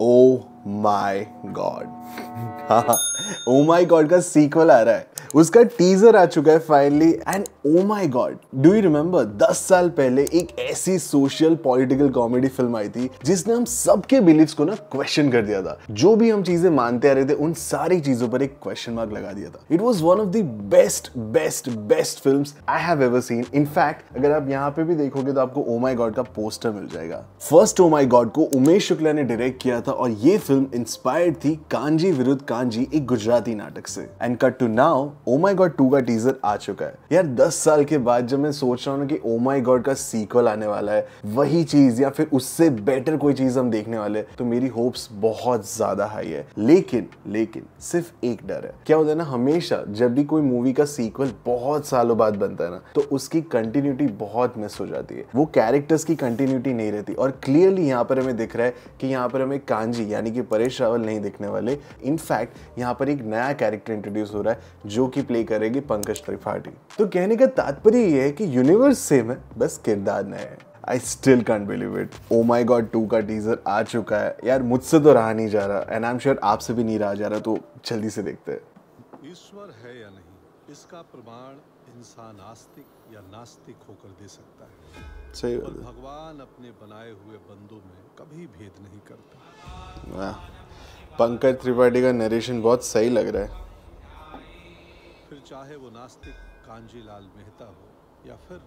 O my God oh my God का sequel आ रहा है उसका टीजर आ चुका है finally and oh my God do you remember दस साल पहले एक ऐसी सोशल पॉलिटिकल कॉमेडी फिल्म आई थी जिसने हम सबके बिलीव्स को ना क्वेश्चन कर दिया था जो भी हम चीजें मानते आ रहे थे उन सारी चीजों पर एक क्वेश्चन मार्क लगा दिया था it was one of the best best best film I have ever seen in fact अगर आप यहाँ पे भी देखोगे तो आपको ओ माई गॉड का पोस्टर मिल जाएगा फर्स्ट ओ माई गॉड को उमेश शुक्ला ने डायरेक्ट किया था और ये फिल्म इंस्पायर्ड थी कांजी विरुद्ध कांजी एक गुजराती नाटक से and cut to now oh my God two का टीजर आ चुका है यार दस साल के बाद जब मैं सोच रहा हूँ कि ओ माई गॉड का सीक्वल आने आने वाला है वही चीज या फिर उससे बेटर कोई चीज हम देखने वाले तो मेरी होप्स बहुत ज्यादा हाई है लेकिन लेकिन सिर्फ एक डर है क्या होता है ना हमेशा जब भी कोई मूवी का सीक्वल बहुत सालों बाद बनता है ना तो उसकी कंटिन्यूटी बहुत मिस हो जाती है वो कैरेक्टर्स की कंटिन्यूटी नहीं रहती और क्लियरली यहाँ पर हमें दिख रहा है कि यहाँ पर हमें कांजी यानी कि परेश रावल नहीं दिखने वाले इनफैक्ट यहाँ पर एक नया कैरेक्टर इंट्रोड्यूस हो रहा है जो कि प्ले करेगी पंकज त्रिपाठी तो कहने का तात्पर्य ये है कि यूनिवर्स सेम है बस किरदार नए I still can't believe it oh my God two का टीज़र आ चुका है यार मुझसे तो रहा नहीं जा रहा एंड आई एम श्योर आपसे भी नहीं रहा जा रहा तो जल्दी से देखते हैं ईश्वर है या नहीं इसका प्रमाण इंसान आस्तिक या नास्तिक होकर दे सकता है सही और भगवान अपने बनाए हुए बंदों में कभी भेद नहीं करता पंकज त्रिपाठी का नरेशन बहुत सही लग रहा है फिर चाहे वो नास्तिक कांजीलाल मेहता हो या फिर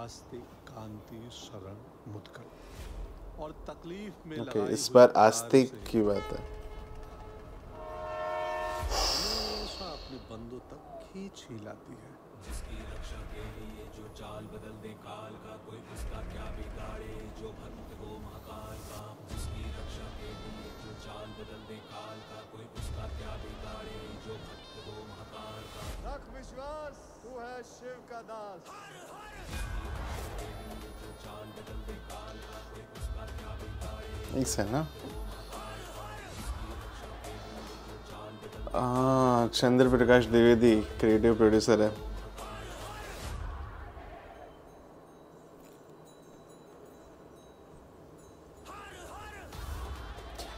आस्ते कांति शरण मुदकल और तकलीफ में okay, इस बार आस्तिक की बात है अपने तक खींच ही लाती है जिसकी रक्षा के लिए जो चाल बदल दे काल का कोई उसका क्या बिगाड़े जो भक्त हो महाकाल का जिसकी रक्षा के लिए जो चाल बदल दे काल का कोई उसका क्या बिगाड़े जो भक्त हो महाकाल का रख विश्वास तू है शिव का दास 있었나? चंद्र प्रकाश द्विवेदी क्रिएटिव प्रोड्यूसर है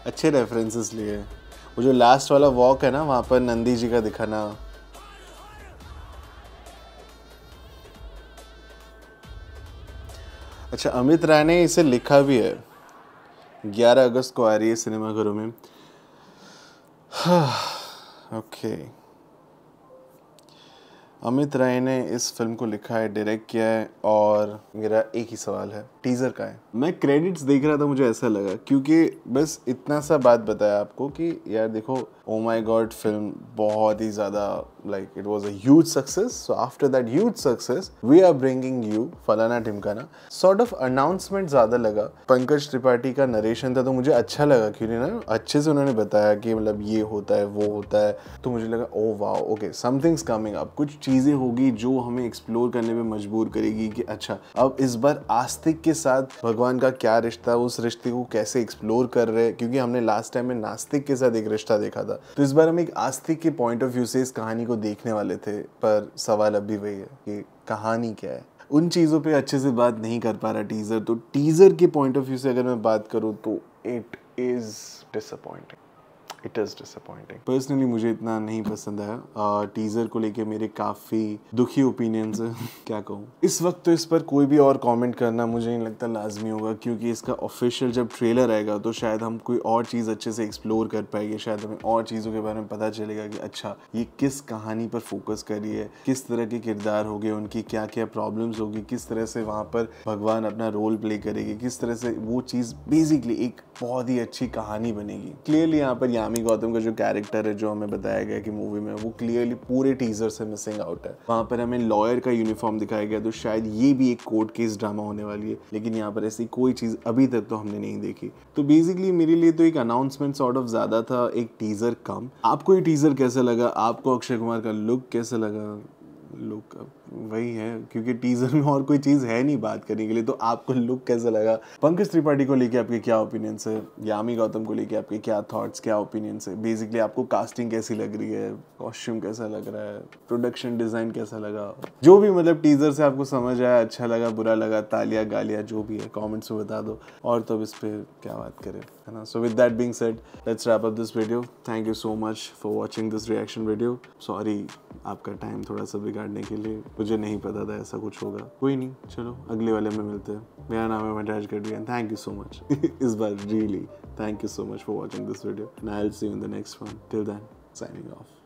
अच्छे रेफरेंसेस लिए वो जो लास्ट वाला वॉक है ना वहां पर नंदी जी का दिखाना अच्छा अमित राय ने इसे लिखा भी है 11 अगस्त को आ रही है सिनेमाघरों में ओके अमित राय ने इस फिल्म को लिखा है डायरेक्ट किया है और मेरा एक ही सवाल है टीज़र का है मैं क्रेडिट्स देख रहा था मुझे ऐसा लगा क्योंकि बस इतना सा बात बताया आपको कि यार देखो ओ माय गॉड फिल्म बहुत ही ज़्यादा like it was a huge success so after that huge success we are bringing you फलाना ढिमकाना सॉर्ट ऑफ अनाउंसमेंट ज़्यादा लगा पंकज त्रिपाठी का नरेशन था तो मुझे अच्छा लगा क्योंकि ना अच्छे से उन्होंने बताया कि मतलब ये होता है वो होता है तो मुझे लगा ओ वाह ओके समथिंग्स कमिंग अप कुछ चीज़ चीज़ें होगी जो हमें एक्सप्लोर करने में मजबूर करेगी कि अच्छा अब इस बार आस्तिक के साथ भगवान का क्या रिश्ता उस रिश्ते को कैसे एक्सप्लोर कर रहे हैं क्योंकि हमने लास्ट टाइम में नास्तिक के साथ एक रिश्ता देखा था तो इस बार हम एक आस्तिक के पॉइंट ऑफ व्यू से इस कहानी को देखने वाले थे पर सवाल अब भी वही है कि कहानी क्या है उन चीज़ों पे अच्छे से बात नहीं कर पा रहा टीज़र तो टीज़र के पॉइंट ऑफ व्यू से अगर मैं बात करूँ तो it is disappointing it is disappointing personally मुझे इतना नहीं पसंद है टीज़र को लेके मेरे काफ़ी दुखी ओपिनियंस क्या कहूँ इस वक्त तो इस पर कोई भी और कमेंट करना मुझे नहीं लगता लाजमी होगा क्योंकि इसका ऑफिशियल जब ट्रेलर आएगा तो शायद हम कोई और चीज़ अच्छे से एक्सप्लोर कर पाएंगे शायद हमें और चीज़ों के बारे में पता चलेगा कि अच्छा ये किस कहानी पर फोकस करी है किस तरह के किरदार हो गए उनकी क्या क्या प्रॉब्लम होगी किस तरह से वहां पर भगवान अपना रोल प्ले करेगी किस तरह से वो चीज़ बेसिकली एक बहुत ही अच्छी कहानी बनेगी क्लियरली यहाँ पर यामी स्वामी गौतम का जो कैरेक्टर है जो हमें बताया गया कि मूवी में वो क्लियरली पूरे टीजर से मिसिंग आउट है वहाँ पर हमें लॉयर का यूनिफॉर्म दिखाया गया तो शायद ये भी एक कोर्ट केस ड्रामा होने वाली है लेकिन यहाँ पर ऐसी कोई चीज़ अभी तक तो हमने नहीं देखी तो बेसिकली मेरे लिए तो एक अनाउंसमेंट सॉर्ट ऑफ ज़्यादा था एक टीज़र कम आपको ये टीज़र कैसा लगा आपको अक्षय कुमार का लुक कैसा लगा लुक अब वही है क्योंकि टीजर में और कोई चीज़ है नहीं बात करने के लिए तो आपको लुक कैसा लगा पंकज त्रिपाठी को लेके आपके क्या ओपिनियंस है यामी गौतम को लेके आपके क्या थॉट्स क्या ओपिनियंस है बेसिकली आपको कास्टिंग कैसी लग रही है कॉस्ट्यूम कैसा लग रहा है प्रोडक्शन डिज़ाइन कैसा लगा जो भी मतलब टीजर से आपको समझ आया अच्छा लगा बुरा लगा तालिया गालिया जो भी है कॉमेंट्स में बता दो और तो इस पर क्या बात करें है ना so with that being said let's wrap up this video thank you so much for watching this reaction video sorry आपका टाइम थोड़ा सा बिगाड़ने के लिए मुझे नहीं पता था ऐसा कुछ होगा कोई नहीं चलो अगले वाले में मिलते हैं मेरा नाम है Mataj Gadhvi and thank you so much इस बार really thank you so much for watching this video and I will see in the next one till then signing of